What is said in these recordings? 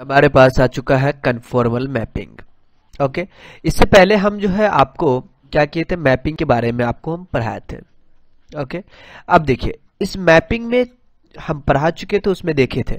हमारे पास आ चुका है कन्फॉर्मल मैपिंग ओके इससे पहले हम जो है आपको क्या किए थे मैपिंग के बारे में आपको हम पढ़ाए थे ओके अब देखिए इस मैपिंग में हम पढ़ा चुके थे उसमें देखे थे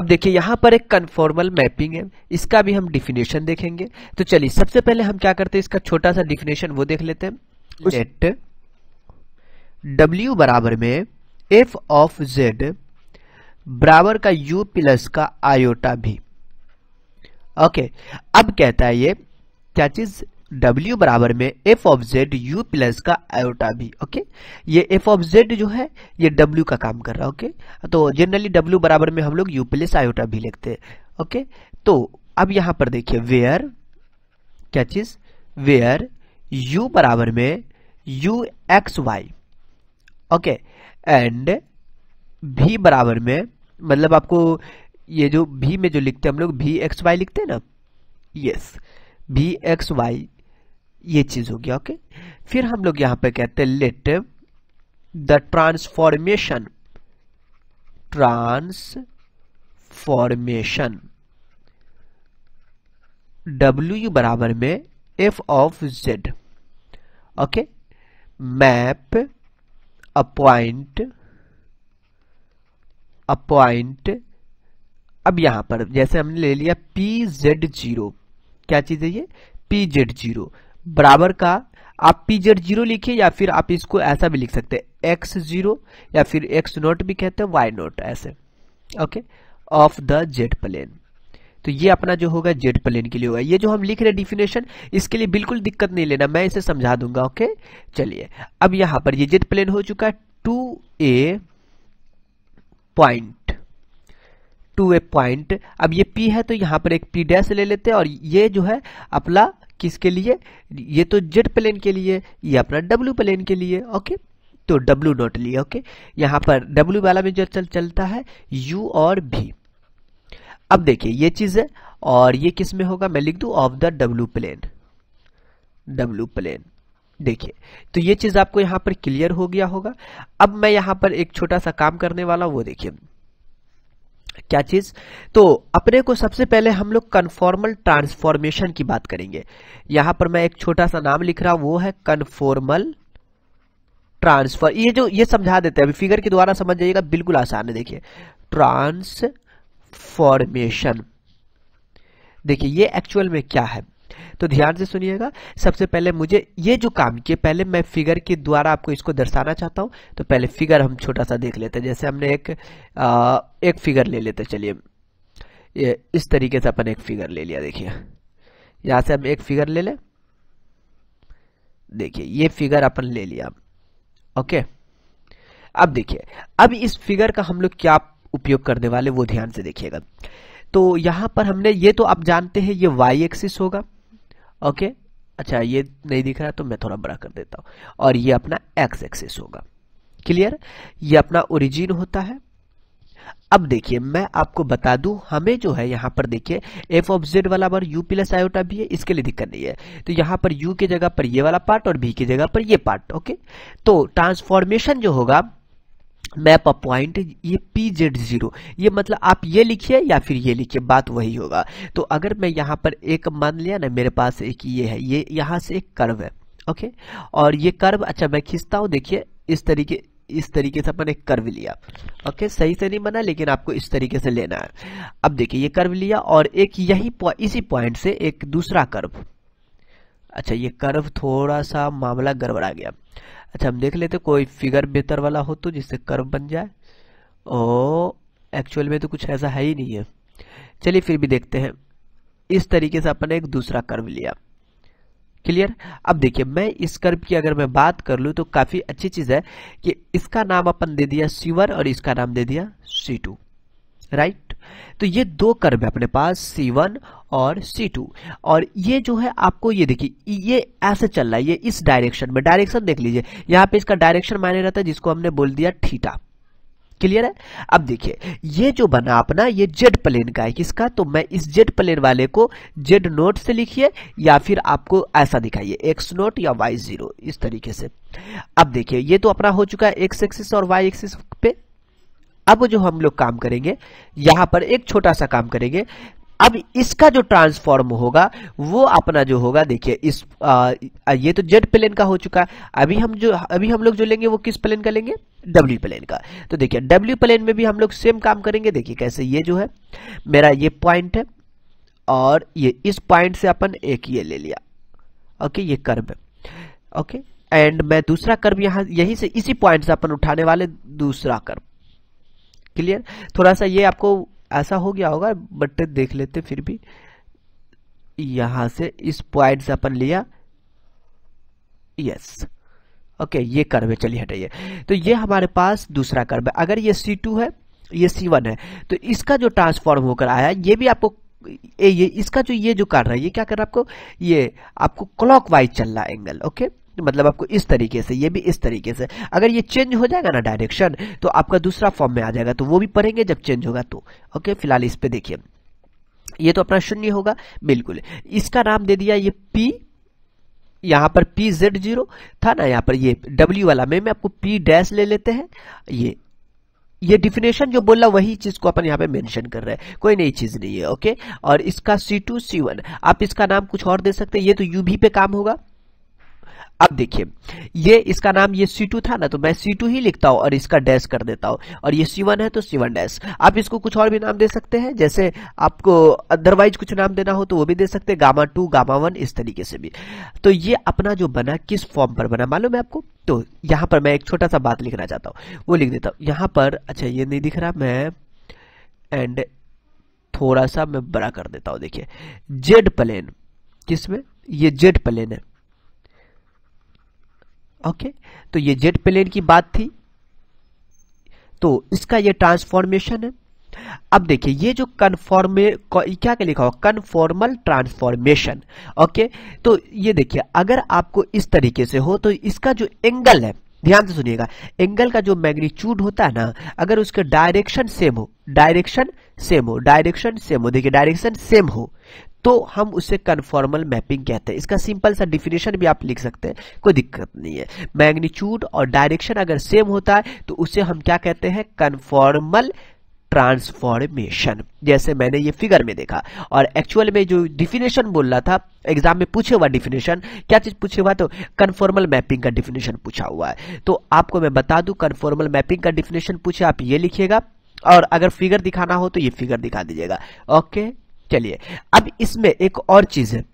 अब देखिए यहां पर एक कन्फॉर्मल मैपिंग है इसका भी हम डिफिनेशन देखेंगे तो चलिए सबसे पहले हम क्या करते हैं इसका छोटा सा डिफिनेशन वो देख लेते हैं लेट डब्ल्यू बराबर में एफ ऑफ जेड बराबर का यू प्लस का आयोटा भी ओके अब कहता है ये क्या चीज W बराबर में F of Z U plus का आयोटा भी ओके ये एफ ऑफ जेड जो है ये W का काम कर रहा है ओके तो जनरली W बराबर में हम लोग यू प्लस आयोटा भी लिखते हैं ओके तो अब यहां पर देखिए वेयर क्या चीज वेयर u बराबर में u x y okay and भी बराबर में मतलब आपको ये जो भी में जो लिखते हैं हम लोग भी एक्स वाई लिखते हैं ना यस भी एक्स वाई ये चीज़ हो गया ओके फिर हम लोग यहां पे कहते हैं लेट द ट्रांसफॉर्मेशन ट्रांसफॉर्मेशन डब्ल्यू यू बराबर में F of z okay map a point a point अब यहां पर जैसे हमने ले लिया पी जेड जीरो क्या चीज़ है ये पी जेड जीरो बराबर का आप पी जेड जीरो लिखिए या फिर आप इसको ऐसा भी लिख सकते हैं एक्स जीरो या फिर एक्स नोट भी कहते हैं वाई नोट ऐसे okay of the z plane तो ये अपना जो होगा जेड प्लेन के लिए होगा ये जो हम लिख रहे डिफिनेशन इसके लिए बिल्कुल दिक्कत नहीं लेना मैं इसे समझा दूंगा ओके चलिए अब यहां पर ये जेड प्लेन हो चुका है to a point to a point अब ये पी है तो यहाँ पर एक पी डैश ले लेते हैं और ये जो है अपना किसके लिए ये तो जेड प्लेन के लिए ये अपना डब्ल्यू प्लेन के लिए ओके तो डब्ल्यू नोट लिए ओके यहाँ पर डब्ल्यू वाला में जो चल चलता है यू और भी अब देखिए ये चीज़ है और ये किस में होगा मैं लिख दू of the W plane W plane देखिए तो ये चीज़ आपको यहां पर क्लियर हो गया होगा अब मैं यहां पर एक छोटा सा काम करने वाला हूं वो देखिए क्या चीज तो अपने को सबसे पहले हम लोग कन्फॉर्मल ट्रांसफॉर्मेशन की बात करेंगे यहां पर मैं एक छोटा सा नाम लिख रहा हूं वो है कन्फॉर्मल ट्रांसफर ये जो ये समझा देते हैं अभी फिगर के द्वारा समझ जाइएगा बिल्कुल आसान है देखिए ट्रांसफॉर्मेशन देखिए ये एक्चुअल में क्या है तो ध्यान से सुनिएगा सबसे पहले मुझे ये जो काम किए पहले मैं फिगर के द्वारा आपको इसको दर्शाना चाहता हूँ तो पहले फिगर हम छोटा सा देख लेते हैं जैसे हमने एक आ, एक फिगर ले लेते चलिए ये इस तरीके से अपन एक फिगर ले लिया देखिए यहाँ से हम एक फिगर ले लें देखिए ये फिगर अपन ले लिया ओके अब देखिए अब इस फिगर का हम लोग क्या उपयोग करने वाले वो ध्यान से देखिएगा तो यहाँ पर हमने ये तो आप जानते हैं ये वाई एक्सिस होगा ओके अच्छा ये नहीं दिख रहा तो मैं थोड़ा बड़ा कर देता हूं और ये अपना एक्स एक्सेस होगा क्लियर ये अपना ओरिजिन होता है अब देखिए मैं आपको बता दूं हमें जो है यहां पर देखिए एफ ऑफ जेड वाला बार यू प्लस आयोटा भी है इसके लिए दिक्कत नहीं है तो यहां पर यू के जगह पर ये वाला पार्ट और भी की जगह पर ये पार्ट ओके तो ट्रांसफॉर्मेशन जो होगा मैप अ पॉइंट ये पी जेड जीरो ये मतलब आप ये लिखिए या फिर ये लिखिए बात वही होगा तो अगर मैं यहाँ पर एक मान लिया ना मेरे पास एक ये है ये यहाँ से एक कर्व है ओके और ये कर्व अच्छा मैं खींचता हूँ देखिए इस तरीके इस तरीके से अपने एक कर्व लिया ओके सही से नहीं बना लेकिन आपको इस तरीके से लेना है अब देखिए ये कर्व लिया और एक यही इसी पॉइंट से एक दूसरा कर्व अच्छा ये कर्व थोड़ा सा मामला गड़बड़ा गया अच्छा हम देख लेते कोई फिगर बेहतर वाला हो तो जिससे कर्व बन जाए और एक्चुअल में तो कुछ ऐसा है ही नहीं है चलिए फिर भी देखते हैं इस तरीके से अपन एक दूसरा कर्व लिया क्लियर अब देखिए मैं इस कर्व की अगर मैं बात कर लूँ तो काफ़ी अच्छी चीज़ है कि इसका नाम अपन दे दिया सी और इसका नाम दे दिया सी राइट तो ये दो कर्व है अपने पास C1 और C2 और ये जो है आपको ये देखिए ये ऐसे चल रहा है ये इस डायरेक्शन में डायरेक्शन देख लीजिए यहाँ पे इसका डायरेक्शन मायने रहता है जिसको हमने बोल दिया थीटा क्लियर है अब देखिए ये जो बना अपना ये जेड प्लेन का है किसका तो मैं इस जेड प्लेन वाले को जेड नोट से लिखिए या फिर आपको ऐसा दिखाइए एक्स नोट या वाई जीरो इस तरीके से अब देखिए ये तो अपना हो चुका है एक्स एक्सिस और वाई एक्सिस पे अब जो हम लोग काम करेंगे यहां पर एक छोटा सा काम करेंगे अब इसका जो ट्रांसफॉर्म होगा वो अपना जो होगा देखिए इस आ, ये तो जेड प्लेन का हो चुका है अभी हम जो अभी हम लोग जो लेंगे वो किस प्लेन का लेंगे डब्ल्यू प्लेन का तो देखिए डब्ल्यू प्लेन में भी हम लोग सेम काम करेंगे देखिए कैसे ये जो है मेरा ये पॉइंट है और ये इस पॉइंट से अपन एक ये ले लिया ओके ये कर्व है ओके एंड मैं दूसरा कर्व यहां यहीं से इसी पॉइंट से अपन उठाने वाले दूसरा कर्व क्लियर थोड़ा सा ये आपको ऐसा हो गया होगा बट देख लेते फिर भी यहां से इस पॉइंट से अपन लिया यस ओके ये कर्व है चलिए हटाइए तो ये हमारे पास दूसरा कर्व है अगर ये सी टू है ये सी वन है तो इसका जो ट्रांसफॉर्म होकर आया ये भी आपको ए, ये इसका जो ये जो कर रहा है ये क्या कर रहा है आपको ये आपको क्लॉकवाइज चल रहा है एंगल ओके मतलब आपको इस तरीके से ये भी इस तरीके से अगर ये चेंज हो जाएगा ना डायरेक्शन तो आपका दूसरा फॉर्म में आ जाएगा तो वो भी पढ़ेंगे जब चेंज होगा तो ओके फिलहाल इस पर देखिए ये तो अपना शून्य होगा बिल्कुल इसका नाम दे दिया ये पी यहां पर पी जेड जीरो था ना यहां पर ये डब्ल्यू वाला में मैं आपको पी डैश ले लेते हैं ये ये डिफिनेशन जो बोला वही चीज को अपन यहाँ पे मेंशन कर रहे हैं कोई नई चीज नहीं है ओके और इसका C2 C1 आप इसका नाम कुछ और दे सकते हैं ये तो यू पे काम होगा अब देखिए ये इसका नाम ये C2 था ना तो मैं C2 ही लिखता हूं और इसका डैश कर देता हूं और ये C1 है तो C1 डैश आप इसको कुछ और भी नाम दे सकते हैं जैसे आपको अदरवाइज कुछ नाम देना हो तो वो भी दे सकते हैं गामा टू गामा वन इस तरीके से भी तो ये अपना जो बना किस फॉर्म पर बना मालूम है आपको तो यहां पर मैं एक छोटा सा बात लिखना चाहता हूं वो लिख देता हूं यहां पर अच्छा ये नहीं दिख रहा मैं एंड थोड़ा सा मैं बड़ा कर देता हूं देखिए जेड प्लेन किसमें ये जेड प्लेन है ओके तो ये जेट प्लेन की बात थी तो इसका ये ट्रांसफॉर्मेशन है अब देखिए ये जो कन्फॉर्मे क्या क्या लिखा हो कन्फॉर्मल ट्रांसफॉर्मेशन ओके तो ये देखिए अगर आपको इस तरीके से हो तो इसका जो एंगल है ध्यान से सुनिएगा एंगल का जो मैग्नीट्यूड होता है ना अगर उसका डायरेक्शन सेम हो डायरेक्शन सेम हो डायरेक्शन सेम हो देखिए डायरेक्शन सेम हो तो हम उसे कन्फॉर्मल मैपिंग कहते हैं इसका सिंपल सा डिफिनेशन भी आप लिख सकते हैं कोई दिक्कत नहीं है मैग्नीट्यूड और डायरेक्शन अगर सेम होता है तो उसे हम क्या कहते हैं कन्फॉर्मल ट्रांसफॉर्मेशन जैसे मैंने ये फिगर में देखा और एक्चुअल में जो डिफिनेशन बोल रहा था एग्जाम में पूछे हुआ डिफिनेशन क्या चीज पूछे हुआ तो कन्फॉर्मल मैपिंग का डिफिनेशन पूछा हुआ है तो आपको मैं बता दू कन्फॉर्मल मैपिंग का डिफिनेशन पूछे आप ये लिखिएगा और अगर फिगर दिखाना हो तो ये फिगर दिखा दीजिएगा ओके चलिए अब इसमें एक और चीज है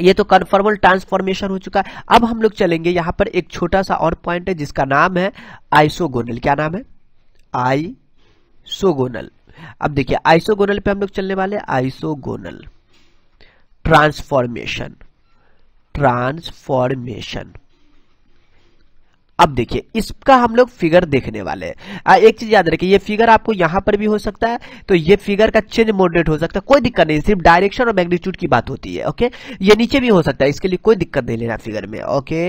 ये तो कन्फर्मल ट्रांसफॉर्मेशन हो चुका है अब हम लोग चलेंगे यहां पर एक छोटा सा और पॉइंट है जिसका नाम है आइसोगोनल क्या नाम है आइसोगोनल अब देखिए आइसोगोनल पे हम लोग चलने वाले आइसोगोनल ट्रांसफॉर्मेशन ट्रांसफॉर्मेशन अब देखिए इसका हम लोग फिगर देखने वाले हैं एक चीज याद रखिए ये फिगर आपको यहां पर भी हो सकता है तो ये फिगर का चेंज मोडरेट हो सकता है कोई दिक्कत नहीं सिर्फ डायरेक्शन और मैग्नीट्यूड की बात होती है ओके ये नीचे भी हो सकता है इसके लिए कोई दिक्कत नहीं लेना फिगर में ओके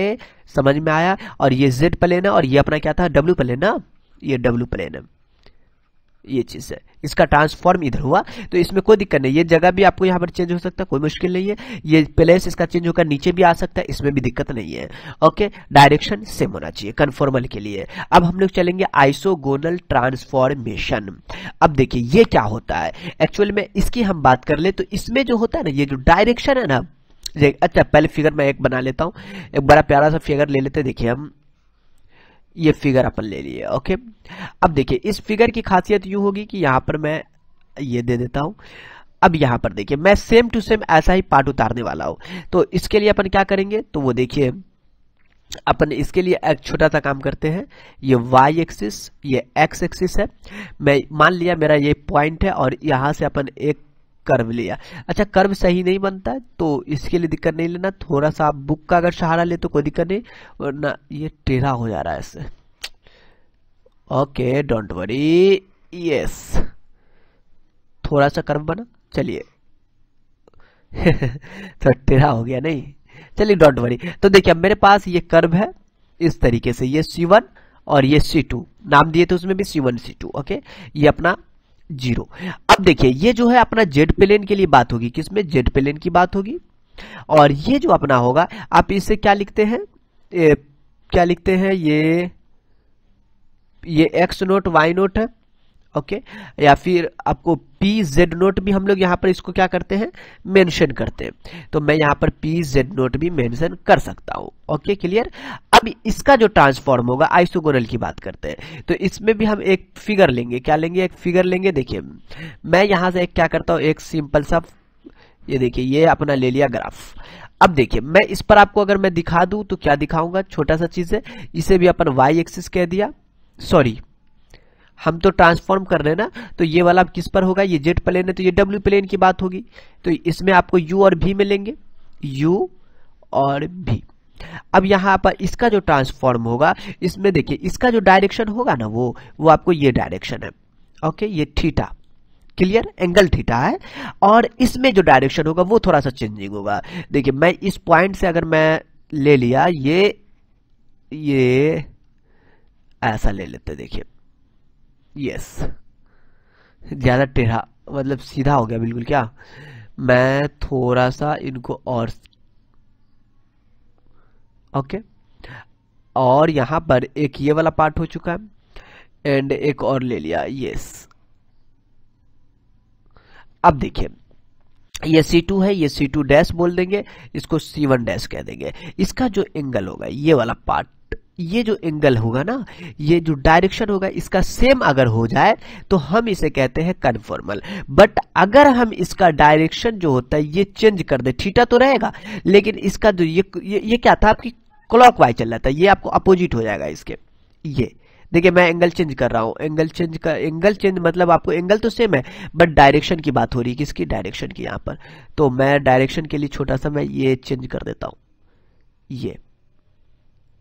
समझ में आया और ये जेड पर लेना और ये अपना क्या था डब्ल्यू पर लेना ये डब्ल्यू पर लेना ये चीज़ है इसका ट्रांसफॉर्म इधर हुआ तो इसमें कोई दिक्कत नहीं ये जगह भी आपको यहाँ पर चेंज हो सकता है कोई मुश्किल नहीं है ये प्लेस इसका चेंज होकर नीचे भी आ सकता है इसमें भी दिक्कत नहीं है ओके डायरेक्शन सेम होना चाहिए कन्फॉर्मल के लिए अब हम लोग चलेंगे आइसोगोनल ट्रांसफॉर्मेशन अब देखिए ये क्या होता है एक्चुअल में इसकी हम बात कर ले तो इसमें जो होता है ना ये जो डायरेक्शन है ना अच्छा पहले फिगर मैं एक बना लेता हूँ एक बड़ा प्यारा सा फिगर ले लेते देखिए हम ये फिगर अपन ले लिए ओके अब देखिए इस फिगर की खासियत यू होगी कि यहां पर मैं ये दे देता हूं अब यहां पर देखिए मैं सेम टू सेम ऐसा ही पार्ट उतारने वाला हूं तो इसके लिए अपन क्या करेंगे तो वो देखिए अपन इसके लिए एक छोटा सा काम करते हैं ये y एक्सिस ये x एक्सिस है मैं मान लिया मेरा ये पॉइंट है और यहां से अपन एक कर्व लिया अच्छा कर्व सही नहीं बनता तो इसके लिए दिक्कत नहीं लेना थोड़ा सा आप बुक का अगर सहारा ले तो कोई दिक्कत नहीं वरना ये टेढ़ा हो जा रहा है इससे ओके डोंट वरी यस थोड़ा सा कर्व बना चलिए तो टेढ़ा हो गया नहीं चलिए डोंट वरी तो देखिए मेरे पास ये कर्व है इस तरीके से ये सी वन और ये सी टू नाम दिए थे उसमें भी c one c two okay ये अपना जीरो अब देखिए ये जो है अपना जेड प्लेन के लिए बात होगी किसमें जेड प्लेन की बात होगी और ये जो अपना होगा आप इसे क्या लिखते हैं क्या लिखते हैं ये ये एक्स नोट वाई नोट है ओके okay? या फिर आपको पी जेड नोट भी हम लोग यहाँ पर इसको क्या करते हैं मेंशन करते हैं तो मैं यहाँ पर पी जेड नोट भी मेंशन कर सकता हूँ ओके क्लियर अब इसका जो ट्रांसफॉर्म होगा आइसोगोनल की बात करते हैं तो इसमें भी हम एक फिगर लेंगे क्या लेंगे एक फिगर लेंगे देखिए मैं यहाँ से एक क्या करता हूँ एक सिंपल सा ये देखिए ये अपना ले लिया ग्राफ अब देखिए मैं इस पर आपको अगर मैं दिखा दूँ तो क्या दिखाऊंगा छोटा सा चीज है इसे भी अपन वाई एक्सिस कह दिया सॉरी हम तो ट्रांसफॉर्म कर रहे हैं ना तो ये वाला किस पर होगा ये जेड प्लेन है तो ये डब्ल्यू प्लेन की बात होगी तो इसमें आपको यू और भी मिलेंगे यू और भी अब यहां पर इसका जो ट्रांसफॉर्म होगा इसमें देखिए इसका जो डायरेक्शन होगा ना वो वो आपको ये डायरेक्शन है ओके ये थीटा क्लियर एंगल थीटा है और इसमें जो डायरेक्शन होगा वो थोड़ा सा चेंजिंग होगा देखिए मैं इस पॉइंट से अगर मैं ले लिया ये ये ऐसा ले लेते देखिए यस ज़्यादा टेढ़ा मतलब सीधा हो गया बिल्कुल क्या मैं थोड़ा सा इनको और ओके और यहाँ पर एक ये वाला पार्ट हो चुका है एंड एक और ले लिया यस अब देखिए ये C2 है ये C2 डैश बोल देंगे इसको C1 डैश कह देंगे इसका जो एंगल होगा ये वाला पार्ट ये जो एंगल होगा ना ये जो डायरेक्शन होगा इसका सेम अगर हो जाए तो हम इसे कहते हैं कन्फॉर्मल बट अगर हम इसका डायरेक्शन जो होता है ये चेंज कर दे ठीटा तो रहेगा लेकिन इसका जो ये ये, ये क्या था आपकी क्लॉक वाइज चल रहा था ये आपको अपोजिट हो जाएगा इसके ये देखिए मैं एंगल चेंज कर रहा हूँ एंगल चेंज कर एंगल चेंज मतलब आपको एंगल तो सेम है बट डायरेक्शन की बात हो रही है किसकी डायरेक्शन की यहाँ पर तो मैं डायरेक्शन के लिए छोटा सा मैं ये चेंज कर देता हूँ ये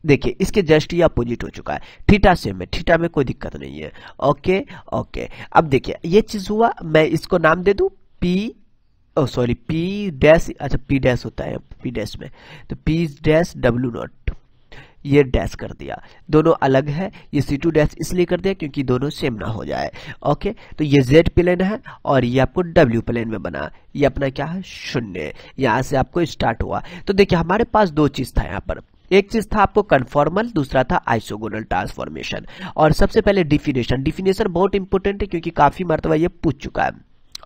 देखिए इसके जस्ट ये अपोजिट हो चुका है ठीटा सेम है ठीटा में कोई दिक्कत नहीं है ओके ओके अब देखिए ये चीज हुआ मैं इसको नाम दे दू p o sorry p dash अच्छा पी डैश होता है पी डैश में तो पी डैश डब्ल्यू नॉट ये डैश कर दिया दोनों अलग है ये सी टू डैश इसलिए कर दिया क्योंकि दोनों सेम ना हो जाए ओके तो ये जेड प्लेन है और ये आपको डब्ल्यू प्लेन में बना ये अपना क्या है शून्य यहाँ से आपको स्टार्ट हुआ तो देखिए हमारे पास दो चीज़ था यहाँ पर एक चीज था आपको कन्फॉर्मल दूसरा था आइसोगोनल ट्रांसफॉर्मेशन और सबसे पहले डिफिनेशन डिफिनेशन बहुत इंपॉर्टेंट है क्योंकि काफी मरतबा ये पूछ चुका है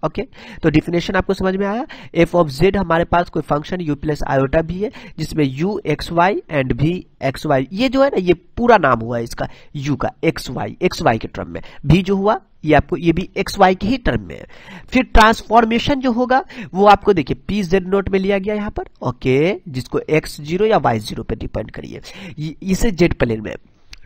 ओके तो डिफिनेशन आपको समझ में आया एफ ऑफ जेड हमारे पास कोई फंक्शन यू प्लस आयोटा भी है जिसमें यू एक्स वाई एंड भी एक्स वाई ये जो है ना ये पूरा नाम हुआ है इसका यू का एक्स वाई एक्स वाई के टर्म में भी जो हुआ ये आपको ये भी एक्स वाई के ही टर्म में है फिर ट्रांसफॉर्मेशन जो होगा वो आपको देखिए पी जेड नोट में लिया गया यहां पर ओके जिसको एक्स जीरो या वाई जीरो पर डिपेंड करिए इसे जेड प्लेन में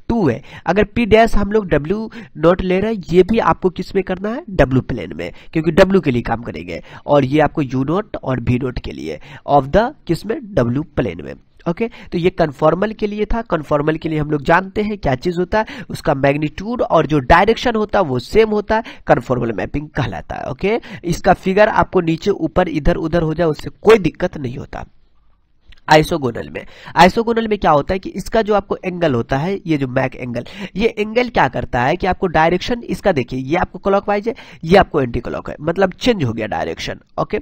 टू है अगर पी डैश हम लोग डब्ल्यू नॉट ले रहे हैं ये भी आपको किस में करना है डब्ल्यू प्लेन में क्योंकि डब्ल्यू के लिए काम करेंगे और ये आपको यू नॉट और बी नॉट के लिए ऑफ द किस में डब्ल्यू प्लेन में ओके okay, तो ये कन्फॉर्मल के लिए था कन्फॉर्मल के लिए हम लोग जानते हैं क्या चीज होता है उसका मैग्नीट्यूड और जो डायरेक्शन होता है वो सेम होता है कन्फॉर्मल मैपिंग कहलाता है ओके okay? इसका फिगर आपको नीचे ऊपर इधर उधर हो जाए उससे कोई दिक्कत नहीं होता आइसोगोनल में आइसोगोनल में क्या होता है कि इसका जो आपको एंगल होता है ये जो मैक एंगल ये एंगल क्या करता है कि आपको डायरेक्शन इसका देखिए ये आपको क्लॉक है ये आपको एंटी क्लॉक है मतलब चेंज हो गया डायरेक्शन ओके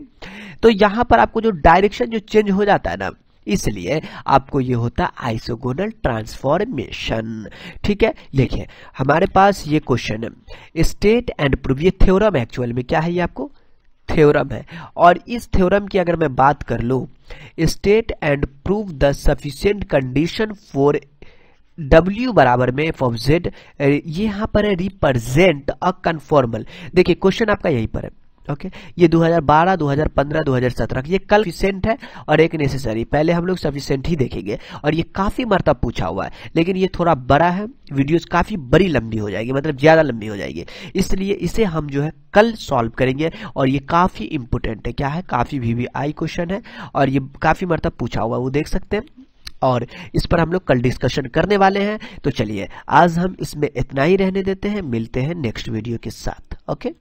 तो यहां पर आपको जो डायरेक्शन जो चेंज हो जाता है ना इसलिए आपको ये होता है आइसोगोनल ट्रांसफॉर्मेशन ठीक है देखिए हमारे पास ये क्वेश्चन है state and prove it theorem actual में क्या है ये आपको थ्योरम है और इस थ्योरम की अगर मैं बात कर लू state and prove the sufficient condition for W बराबर में एफ ऑफ जेड ये यहाँ पर है रिप्रेजेंट अ कन्फॉर्मल देखिए क्वेश्चन आपका यहीं पर है ओके ये 2012, 2015, 2017 ये कल सफिशेंट है और एक नेसेसरी पहले हम लोग सफिशेंट ही देखेंगे और ये काफ़ी मरतब पूछा हुआ है लेकिन ये थोड़ा बड़ा है वीडियोस काफ़ी बड़ी लंबी हो जाएगी मतलब ज़्यादा लंबी हो जाएगी इसलिए इसे हम जो है कल सॉल्व करेंगे और ये काफ़ी इंपोर्टेंट है क्या है काफ़ी वी भी आई क्वेश्चन है और ये काफ़ी मरतब पूछा हुआ है वो देख सकते हैं और इस पर हम लोग कल डिस्कशन करने वाले हैं तो चलिए आज हम इसमें इतना ही रहने देते हैं मिलते हैं नेक्स्ट वीडियो के साथ ओके